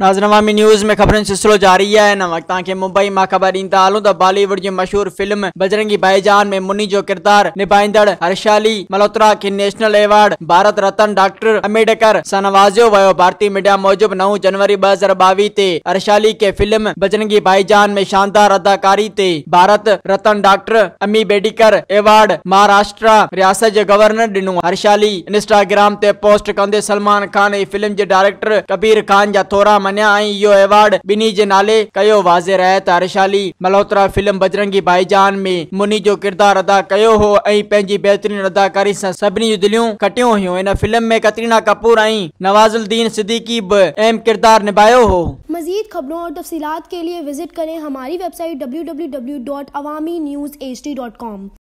नाजनवामी news में खबरें सिलसिलो जारी है न वक्त मुंबई में खबर ईंदा हलूं त बॉलीवुड की मशहूर फिल्म बजरंगी भाईजान में मुनी जो किरदार निभाईंदड़ हर्षाली मल्होत्रा के national award Bharat Ratna doctor Ambedkar से नवाज़ियो वियो भारतीय मीडिया मूजिब नव जनवरी ब हज़ार बवी ते हर्षाली के फिल्म बजरंगी भाईजान में शानदार अदाकारी ते भारत रत्न डॉक्टर अम्बेडकर अवार्ड महाराष्ट्र रियासत के गवर्नर ॾिनो हर्षाली इंस्टाग्राम से पोस्ट कदे सलमान ख़ान ऐं फिल्म के डायरेक्टर कबीर ख़ान जा थोरा અને આ એવોર્ડ બની જ નાલે કયો વાઝ રહે તારશલી મલોતરા ફિલ્મ બજરંગી ભાઈ જાન મે મની જો કિર્દાર અદા કયો હો એ પેજી બેતરીન અદાકારી સ સબની દિલ્યુ કટીઓ હૈ ઓ ઇન ફિલ્મ મે કતરીના કપૂર આઈ નવાઝુલ્દીન સિદ્દીકી બ એમ કિર્દાર નિબાયો હો મઝીદ ખબરો ઓર તફસીલાત કે લિયે વિઝિટ કરે અમારી વેબસાઈટ www.awami-newshd.com